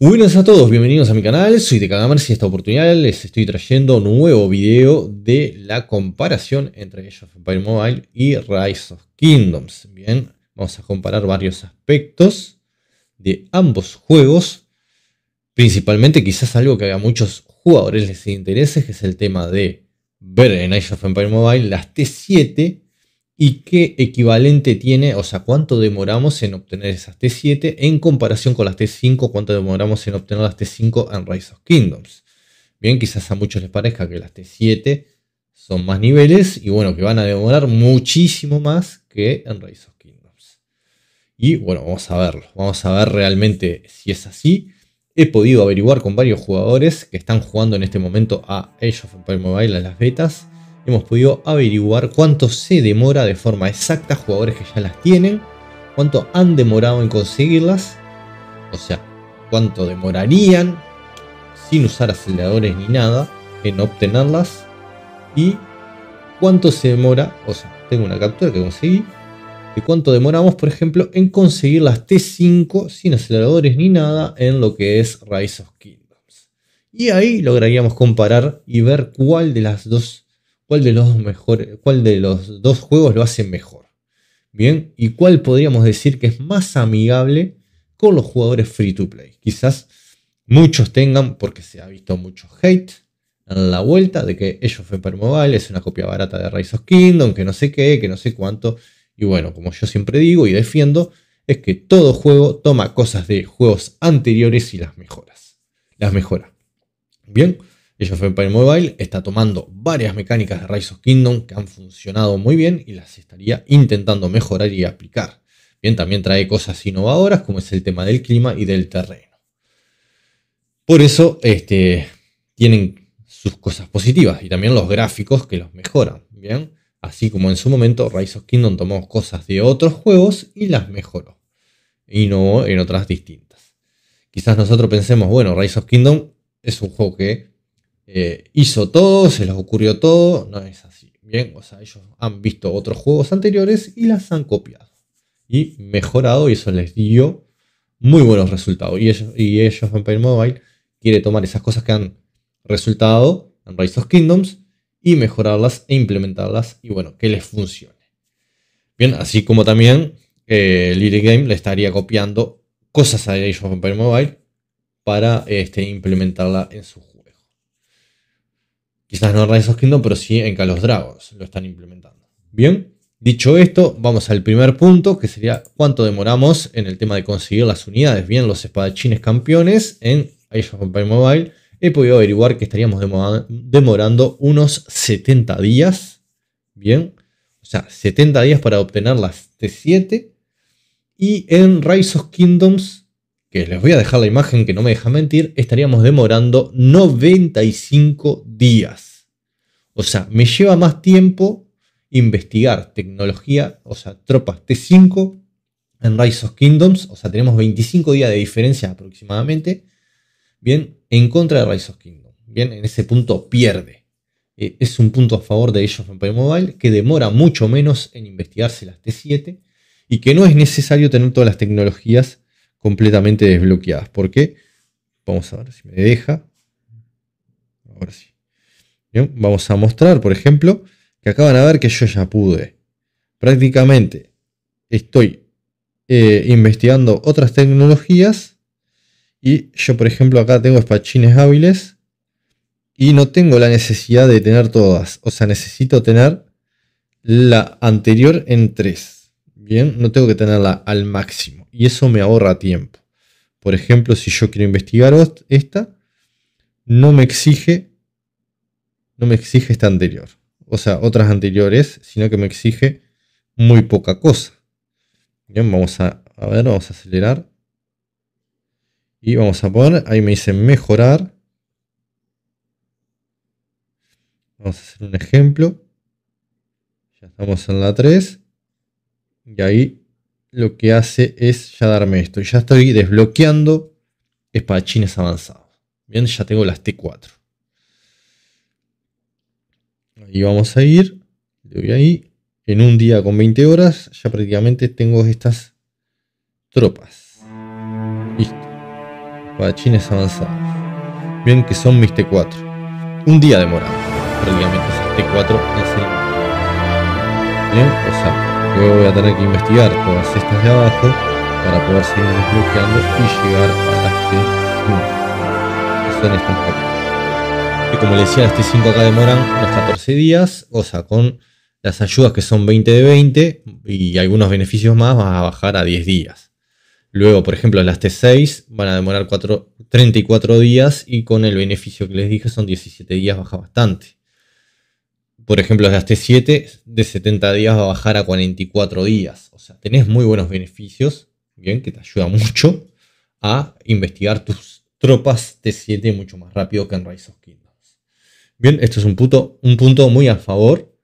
Buenas a todos, bienvenidos a mi canal, soy de y esta oportunidad les estoy trayendo un nuevo video de la comparación entre Age of Empire Mobile y Rise of Kingdoms. Bien, vamos a comparar varios aspectos de ambos juegos, principalmente quizás algo que a muchos jugadores les interese, que es el tema de ver en Age of Empire Mobile las T7 y qué equivalente tiene, o sea, cuánto demoramos en obtener esas T7 en comparación con las T5, cuánto demoramos en obtener las T5 en Rise of Kingdoms. Bien, quizás a muchos les parezca que las T7 son más niveles y bueno, que van a demorar muchísimo más que en Rise of Kingdoms. Y bueno, vamos a verlo, vamos a ver realmente si es así. He podido averiguar con varios jugadores que están jugando en este momento a Age of Empires Mobile, a las betas hemos podido averiguar cuánto se demora de forma exacta jugadores que ya las tienen, cuánto han demorado en conseguirlas, o sea, cuánto demorarían sin usar aceleradores ni nada en obtenerlas y cuánto se demora, o sea, tengo una captura que conseguí, de cuánto demoramos, por ejemplo, en conseguir las T5 sin aceleradores ni nada en lo que es Rise of Kingdoms. Y ahí lograríamos comparar y ver cuál de las dos cuál de los cuál de los dos juegos lo hace mejor. Bien, y cuál podríamos decir que es más amigable con los jugadores free to play. Quizás muchos tengan, porque se ha visto mucho hate en la vuelta de que ellos fue para Mobile es una copia barata de Rise of Kingdom, que no sé qué, que no sé cuánto. Y bueno, como yo siempre digo y defiendo, es que todo juego toma cosas de juegos anteriores y las mejoras. Las mejora. Bien. Age of Empire Mobile está tomando varias mecánicas de Rise of Kingdom que han funcionado muy bien y las estaría intentando mejorar y aplicar. Bien, también trae cosas innovadoras como es el tema del clima y del terreno. Por eso este, tienen sus cosas positivas y también los gráficos que los mejoran. Bien, así como en su momento Rise of Kingdom tomó cosas de otros juegos y las mejoró. Y no en otras distintas. Quizás nosotros pensemos, bueno, Rise of Kingdom es un juego que eh, hizo todo, se les ocurrió todo, no es así. Bien, o sea, ellos han visto otros juegos anteriores y las han copiado y mejorado y eso les dio muy buenos resultados. Y ellos, y ellos Vampire Mobile quiere tomar esas cosas que han resultado en Rise of Kingdoms y mejorarlas e implementarlas y bueno, que les funcione. Bien, así como también eh, Lily Game le estaría copiando cosas a ellos of Empire Mobile para este, implementarla en su Quizás no en Rise of Kingdoms, pero sí en Call of Dragons lo están implementando. Bien, dicho esto, vamos al primer punto, que sería cuánto demoramos en el tema de conseguir las unidades. Bien, los espadachines campeones en Age of Empire Mobile. He podido averiguar que estaríamos demorando unos 70 días. Bien, o sea, 70 días para obtener las T7. Y en Rise of Kingdoms que les voy a dejar la imagen que no me deja mentir, estaríamos demorando 95 días. O sea, me lleva más tiempo investigar tecnología, o sea, tropas T5 en Rise of Kingdoms, o sea, tenemos 25 días de diferencia aproximadamente, bien, en contra de Rise of Kingdoms, bien, en ese punto pierde. Eh, es un punto a favor de ellos en Mobile, que demora mucho menos en investigarse las T7 y que no es necesario tener todas las tecnologías completamente desbloqueadas. porque Vamos a ver si me deja. vamos a mostrar, por ejemplo, que acaban a ver que yo ya pude. Prácticamente estoy eh, investigando otras tecnologías. Y yo, por ejemplo, acá tengo espachines hábiles. Y no tengo la necesidad de tener todas. O sea, necesito tener la anterior en tres Bien, no tengo que tenerla al máximo y eso me ahorra tiempo. Por ejemplo, si yo quiero investigar esta, no me exige, no me exige esta anterior, o sea, otras anteriores, sino que me exige muy poca cosa. Bien, vamos a, a ver, vamos a acelerar. Y vamos a poner, ahí me dice mejorar. Vamos a hacer un ejemplo. Ya estamos en la 3. Y ahí lo que hace es ya darme esto. Ya estoy desbloqueando espadachines avanzados. Bien, ya tengo las T4. Ahí vamos a ir. Le doy ahí. En un día con 20 horas ya prácticamente tengo estas tropas. Listo. Espadachines avanzados. Bien que son mis T4. Un día demorado. Prácticamente esas T4 en o sea, yo voy a tener que investigar todas estas de abajo para poder seguir desbloqueando y llegar a las t que son estas Y como les decía, las t 5 acá demoran unos 14 días, o sea, con las ayudas que son 20 de 20 y algunos beneficios más vas a bajar a 10 días. Luego, por ejemplo, las T6 van a demorar 34 días y con el beneficio que les dije son 17 días, baja bastante por ejemplo, las t 7, de 70 días va a bajar a 44 días. O sea, tenés muy buenos beneficios, bien, que te ayuda mucho a investigar tus tropas T7 mucho más rápido que en Rise of Kingdoms. Bien, esto es un, puto, un punto muy a favor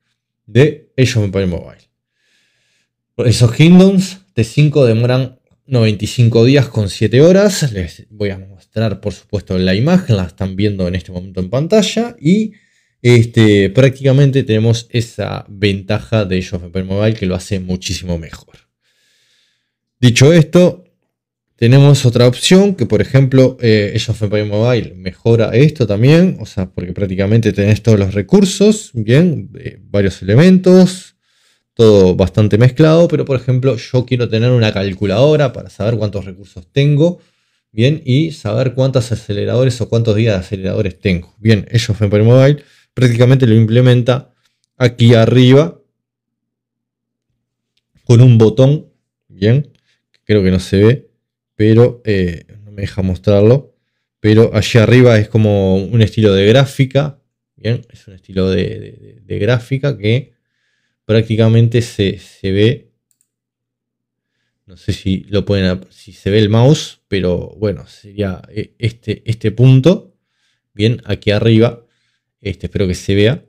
de ellos of Empires Mobile. Rise of Kingdoms T5 demoran 95 días con 7 horas. Les voy a mostrar, por supuesto, la imagen, la están viendo en este momento en pantalla. Y este, prácticamente tenemos esa ventaja de Empire Mobile que lo hace muchísimo mejor. Dicho esto, tenemos otra opción que, por ejemplo, eh, Age Mobile mejora esto también, o sea, porque prácticamente tenés todos los recursos, bien, eh, varios elementos, todo bastante mezclado, pero por ejemplo, yo quiero tener una calculadora para saber cuántos recursos tengo, bien, y saber cuántos aceleradores o cuántos días de aceleradores tengo. Bien, Age Mobile prácticamente lo implementa aquí arriba con un botón, bien, creo que no se ve, pero eh, no me deja mostrarlo, pero allí arriba es como un estilo de gráfica, bien, es un estilo de, gráfica que prácticamente se, se, ve, no sé si lo pueden, si se ve el mouse, pero bueno, sería eh, este, este punto, bien, aquí arriba, este, espero que se vea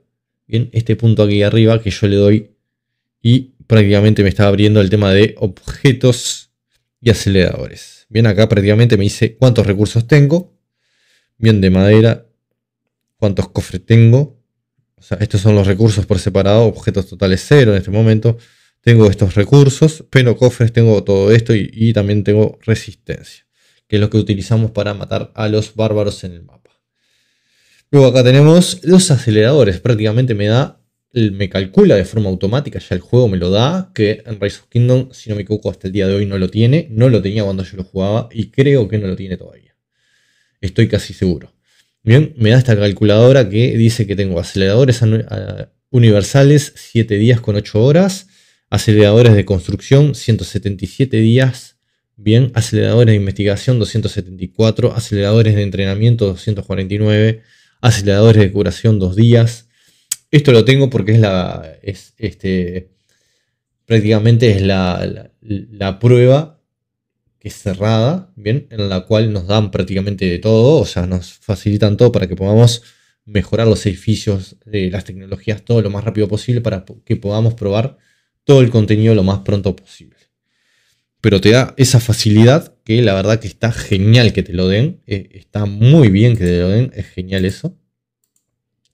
bien, este punto aquí arriba que yo le doy y prácticamente me está abriendo el tema de objetos y aceleradores. Bien, acá prácticamente me dice cuántos recursos tengo, bien de madera, cuántos cofres tengo. O sea, estos son los recursos por separado, objetos totales cero en este momento. Tengo estos recursos, pero cofres tengo todo esto y, y también tengo resistencia, que es lo que utilizamos para matar a los bárbaros en el mapa. Luego acá tenemos los aceleradores. Prácticamente me da, me calcula de forma automática, ya el juego me lo da, que en Rise of Kingdom, si no me equivoco, hasta el día de hoy no lo tiene. No lo tenía cuando yo lo jugaba y creo que no lo tiene todavía. Estoy casi seguro. Bien, me da esta calculadora que dice que tengo aceleradores universales 7 días con 8 horas, aceleradores de construcción 177 días, bien, aceleradores de investigación 274, aceleradores de entrenamiento 249 aceleradores de curación dos días. Esto lo tengo porque es la. este, prácticamente es la, prueba que es cerrada, ¿bien? En la cual nos dan prácticamente de todo, o sea, nos facilitan todo para que podamos mejorar los edificios, las tecnologías, todo lo más rápido posible para que podamos probar todo el contenido lo más pronto posible pero te da esa facilidad que la verdad que está genial que te lo den. Eh, está muy bien que te lo den, es genial eso.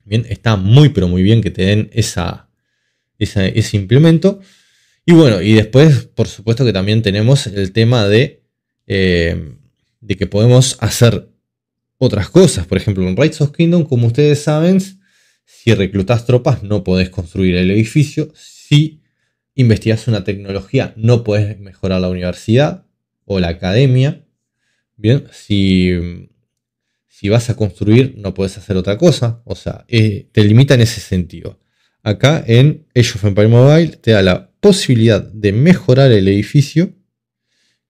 Bien, está muy pero muy bien que te den esa, ese implemento. Y bueno, y después por supuesto que también tenemos el tema de, eh, de que podemos hacer otras cosas. Por ejemplo, en Rights of Kingdom, como ustedes saben, si reclutas tropas no podés construir el edificio. Si investigas una tecnología, no puedes mejorar la universidad o la academia. Bien, si, si vas a construir, no puedes hacer otra cosa. O sea, eh, te limita en ese sentido. Acá en Age of Empire Mobile te da la posibilidad de mejorar el edificio,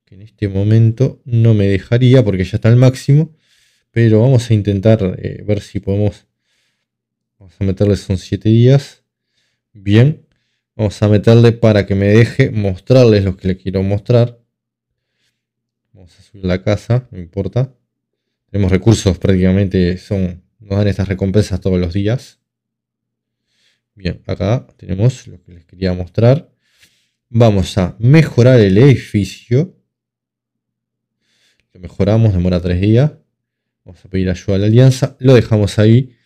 que en este momento no me dejaría porque ya está al máximo, pero vamos a intentar eh, ver si podemos. Vamos a meterle, son 7 días. Bien, Vamos a meterle para que me deje mostrarles lo que le quiero mostrar. Vamos a subir la casa, no importa. Tenemos recursos prácticamente, son, nos dan estas recompensas todos los días. Bien, acá tenemos lo que les quería mostrar. Vamos a mejorar el edificio. Lo mejoramos, demora tres días. Vamos a pedir ayuda a la alianza, lo dejamos ahí.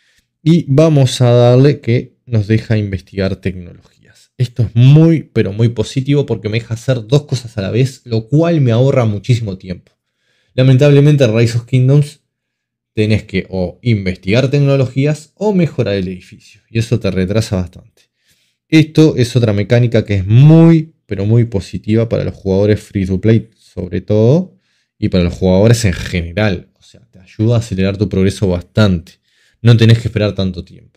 Y vamos a darle que nos deja investigar tecnología. Esto es muy, pero muy positivo porque me deja hacer dos cosas a la vez, lo cual me ahorra muchísimo tiempo. Lamentablemente en Rise of Kingdoms tenés que o investigar tecnologías o mejorar el edificio. Y eso te retrasa bastante. Esto es otra mecánica que es muy, pero muy positiva para los jugadores free to play, sobre todo, y para los jugadores en general. O sea, te ayuda a acelerar tu progreso bastante. No tenés que esperar tanto tiempo.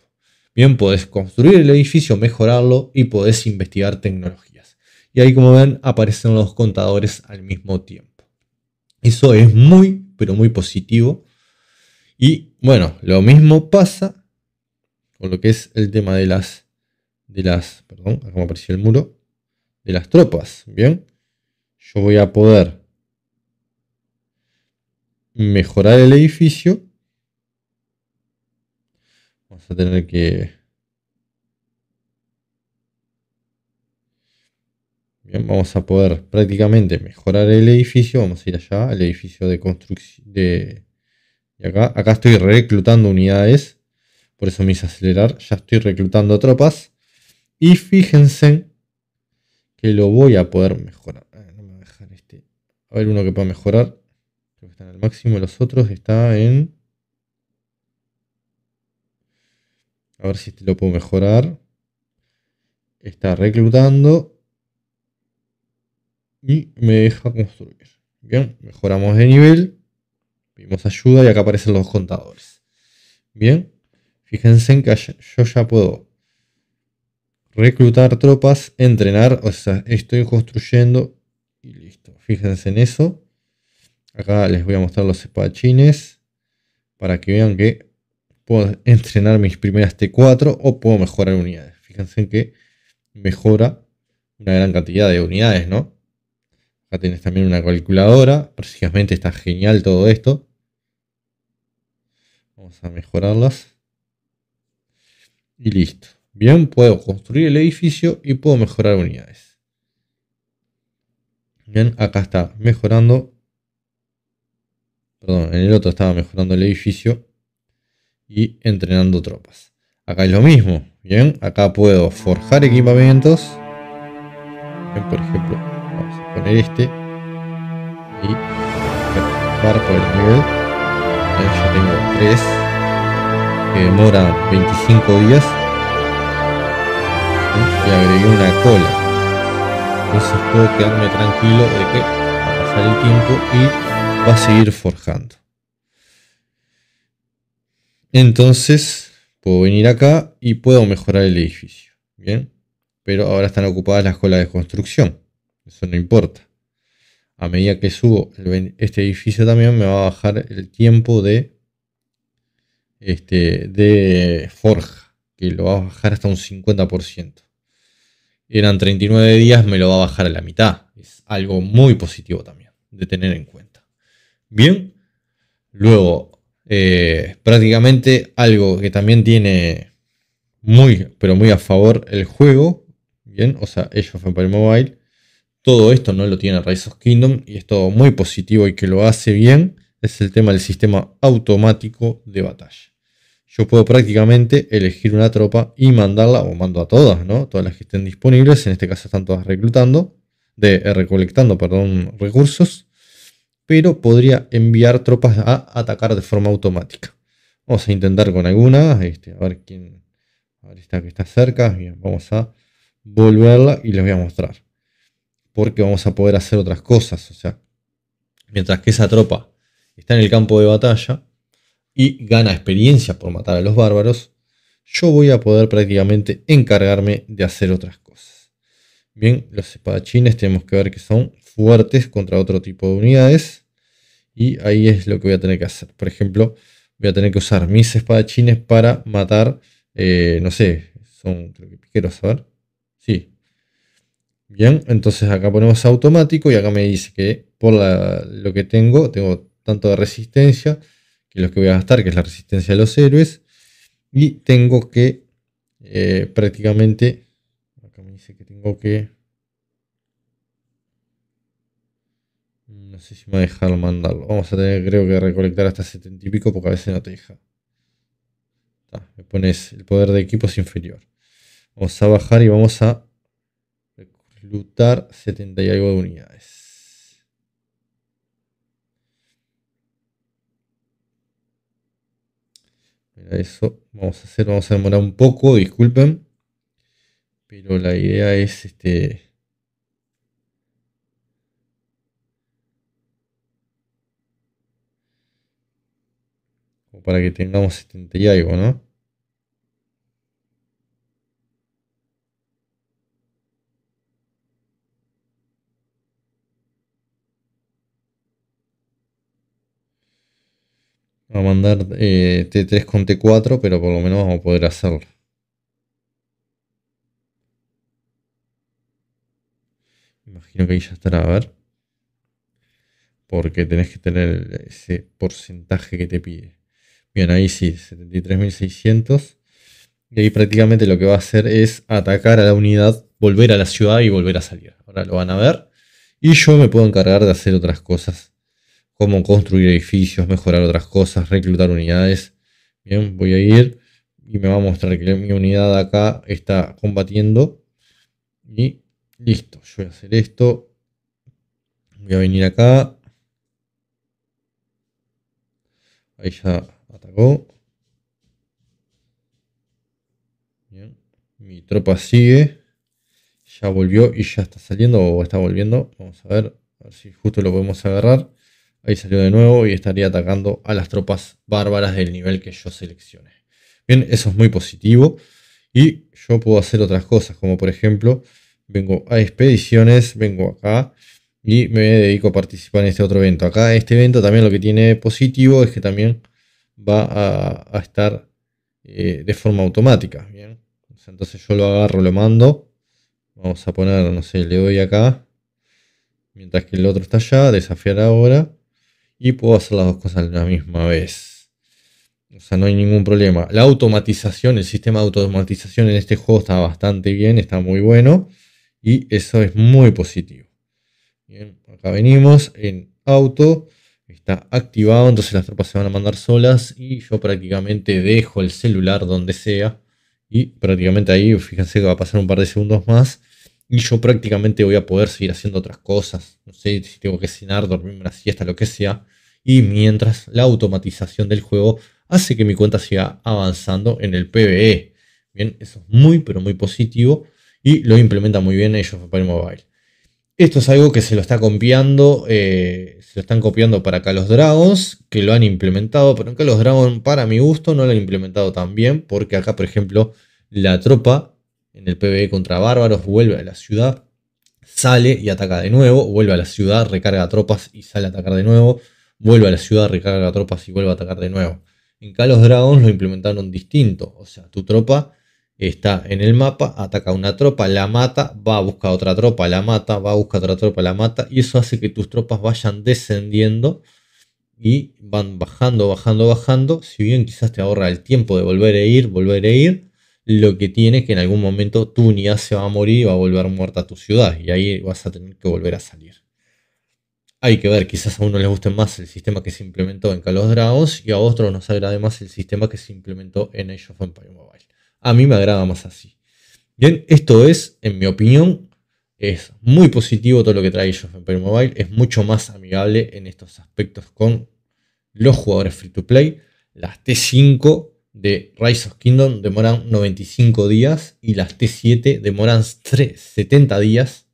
Bien, podés construir el edificio, mejorarlo y podés investigar tecnologías. Y ahí como ven aparecen los contadores al mismo tiempo. Eso es muy, pero muy positivo. Y bueno, lo mismo pasa con lo que es el tema de las, de las, perdón, acá apareció el muro, de las tropas. Bien, yo voy a poder mejorar el edificio a tener que... vamos a poder prácticamente mejorar el edificio. Vamos a ir allá, al edificio de construcción. De... acá, acá estoy reclutando unidades. Por eso me hice acelerar. Ya estoy reclutando tropas. Y fíjense que lo voy a poder mejorar. A ah, ver, no me a dejar este. A ver, uno que pueda mejorar. máximo. Los otros está en A ver si lo puedo mejorar. Está reclutando. Y me deja construir. Bien, mejoramos de nivel. Pedimos ayuda y acá aparecen los contadores. Bien, fíjense en que yo ya puedo reclutar tropas, entrenar. O sea, estoy construyendo y listo. Fíjense en eso. Acá les voy a mostrar los espadachines para que vean que puedo entrenar mis primeras T4 o puedo mejorar unidades. Fíjense que mejora una gran cantidad de unidades, ¿no? Acá tienes también una calculadora. Precisamente está genial todo esto. Vamos a mejorarlas. Y listo. Bien, puedo construir el edificio y puedo mejorar unidades. Bien, acá está mejorando. Perdón, en el otro estaba mejorando el edificio y entrenando tropas. Acá es lo mismo, ¿bien? Acá puedo forjar equipamientos. por ejemplo, vamos a poner este. Y para por el nivel. Ahí tengo tres. Que demora 25 días. Y agregué una cola. Entonces puedo quedarme tranquilo de que va a pasar el tiempo y va a seguir forjando. Entonces, puedo venir acá y puedo mejorar el edificio. Bien, pero ahora están ocupadas las colas de construcción. Eso no importa. A medida que subo este edificio también me va a bajar el tiempo de, este, de forja, que lo va a bajar hasta un 50%. Eran 39 días, me lo va a bajar a la mitad. Es algo muy positivo también de tener en cuenta. Bien, luego eh, prácticamente algo que también tiene muy, pero muy a favor el juego. Bien, o sea, Age of Empire Mobile. Todo esto no lo tiene Rise of Kingdom y es todo muy positivo y que lo hace bien. Es el tema del sistema automático de batalla. Yo puedo prácticamente elegir una tropa y mandarla, o mando a todas, ¿no? Todas las que estén disponibles. En este caso están todas reclutando, de, eh, recolectando, perdón, recursos pero podría enviar tropas a atacar de forma automática. Vamos a intentar con alguna, este, a ver quién, a ver que está cerca, bien, vamos a volverla y les voy a mostrar. Porque vamos a poder hacer otras cosas, o sea, mientras que esa tropa está en el campo de batalla y gana experiencia por matar a los bárbaros, yo voy a poder prácticamente encargarme de hacer otras cosas. Bien, los espadachines tenemos que ver que son fuertes contra otro tipo de unidades. Y ahí es lo que voy a tener que hacer. Por ejemplo, voy a tener que usar mis espadachines para matar, eh, no sé, son creo que piqueros, a ver. Sí. Bien, entonces acá ponemos automático y acá me dice que por lo que tengo, tengo tanto de resistencia, que lo que voy a gastar, que es la resistencia de los héroes, y tengo que eh, prácticamente, acá me dice que tengo que Mm, no sé si me va a dejar mandarlo. Vamos a tener, creo que recolectar hasta 70 y pico porque a veces no te deja. me pones el poder de es inferior. Vamos a bajar y vamos a reclutar 70 y algo de unidades. eso vamos a hacer, vamos a demorar un poco, disculpen. Pero la idea es este para que tengamos 70 y algo, ¿no? a mandar eh, T3 con T4, pero por lo menos vamos a poder hacerlo. Imagino que ahí ya estará, a ver. Porque tenés que tener ese porcentaje que te pide. Bien, ahí sí, 73.600. Y ahí prácticamente lo que va a hacer es atacar a la unidad, volver a la ciudad y volver a salir. Ahora lo van a ver. Y yo me puedo encargar de hacer otras cosas, como construir edificios, mejorar otras cosas, reclutar unidades. Bien, voy a ir y me va a mostrar que mi unidad acá está combatiendo. Y listo, yo voy a hacer esto. Voy a venir acá. Ahí ya atacó. Mi tropa sigue. Ya volvió y ya está saliendo o está volviendo. Vamos a ver, a ver si justo lo podemos agarrar. Ahí salió de nuevo y estaría atacando a las tropas bárbaras del nivel que yo seleccione. Bien, eso es muy positivo. Y yo puedo hacer otras cosas, como por ejemplo, vengo a expediciones, vengo acá y me dedico a participar en este otro evento. Acá este evento también lo que tiene positivo es que también va a, estar eh, de forma automática. Entonces yo lo agarro, lo mando. Vamos a poner, no sé, le doy acá. Mientras que el otro está allá, desafiar ahora. Y puedo hacer las dos cosas a la misma vez. O sea, no hay ningún problema. La automatización, el sistema de automatización en este juego está bastante bien, está muy bueno. Y eso es muy positivo. Bien, acá venimos en auto está activado, entonces las tropas se van a mandar solas y yo prácticamente dejo el celular donde sea y prácticamente ahí, fíjense que va a pasar un par de segundos más y yo prácticamente voy a poder seguir haciendo otras cosas, no sé si tengo que cenar, dormirme una siesta, lo que sea, y mientras la automatización del juego hace que mi cuenta siga avanzando en el PBE. Bien, eso es muy pero muy positivo y lo implementa muy bien ellos, para Mobile. Esto es algo que se lo está copiando, eh, se lo están copiando para acá los Dragons, que lo han implementado, pero en los Dragons, para mi gusto, no lo han implementado tan bien, porque acá, por ejemplo, la tropa en el PvE contra bárbaros vuelve a la ciudad, sale y ataca de nuevo, vuelve a la ciudad, recarga tropas y sale a atacar de nuevo, vuelve a la ciudad, recarga tropas y vuelve a atacar de nuevo. En calos los Dragons lo implementaron distinto, o sea, tu tropa está en el mapa, ataca una tropa, la mata, va a buscar otra tropa, la mata, va a buscar otra tropa, la mata, y eso hace que tus tropas vayan descendiendo y van bajando, bajando, bajando, si bien quizás te ahorra el tiempo de volver a e ir, volver a e ir, lo que tiene es que en algún momento tu unidad se va a morir y va a volver muerta a tu ciudad, y ahí vas a tener que volver a salir. Hay que ver, quizás a uno le guste más el sistema que se implementó en Call of y a otro nos agrade más el sistema que se implementó en Age of Empire Mobile. A mí me agrada más así. Bien, esto es, en mi opinión, es muy positivo todo lo que trae of en Mobile. Es mucho más amigable en estos aspectos con los jugadores free to play. Las T5 de Rise of Kingdom demoran 95 días y las T7 demoran 70 días.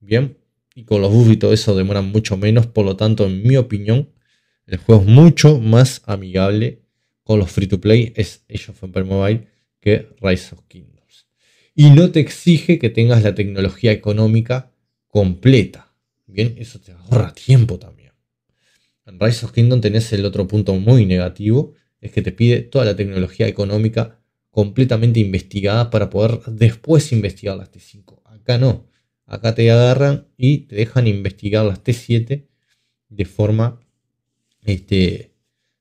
Bien, y con los buffs y todo eso demoran mucho menos. Por lo tanto, en mi opinión, el juego es mucho más amigable con los free to play. Es Age of Empire Mobile que Rise of Kingdoms. Y no te exige que tengas la tecnología económica completa. Bien, eso te ahorra tiempo también. En Rise of Kingdoms tenés el otro punto muy negativo, es que te pide toda la tecnología económica completamente investigada para poder después investigar las T5. Acá no. Acá te agarran y te dejan investigar las T7 de forma este,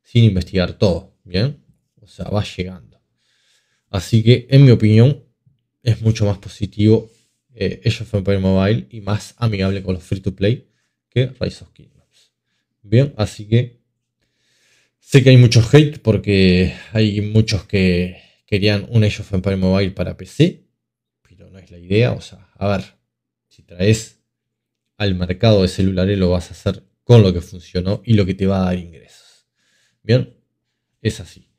sin investigar todo. Bien, o sea, va llegando. Así que, en mi opinión, es mucho más positivo eh, Age of Empire Mobile y más amigable con los free to play que Rise of Kingdoms. Bien, así que sé que hay mucho hate porque hay muchos que querían un Age of Empire Mobile para PC, pero no es la idea. O sea, a ver, si traes al mercado de celulares lo vas a hacer con lo que funcionó y lo que te va a dar ingresos. Bien, es así.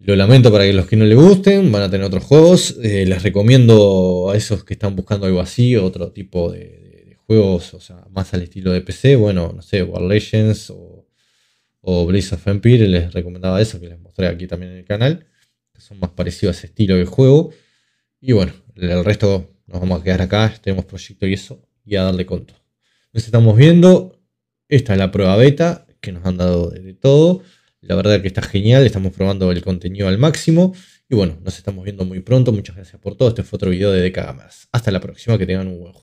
Lo lamento para que los que no le gusten, van a tener otros juegos. Eh, les recomiendo a esos que están buscando algo así, otro tipo de, juegos, o sea, más al estilo de PC, bueno, no sé, War Legends o, Blaze of Empire, les recomendaba eso, que les mostré aquí también en el canal, que son más parecidos a ese estilo de juego. Y bueno, el resto nos vamos a quedar acá, tenemos proyecto y eso, y a darle conto. Nos estamos viendo, esta es la prueba beta que nos han dado de todo. La verdad que está genial, estamos probando el contenido al máximo. Y bueno, nos estamos viendo muy pronto. Muchas gracias por todo. Este fue otro video de Decaga Hasta la próxima, que tengan un buen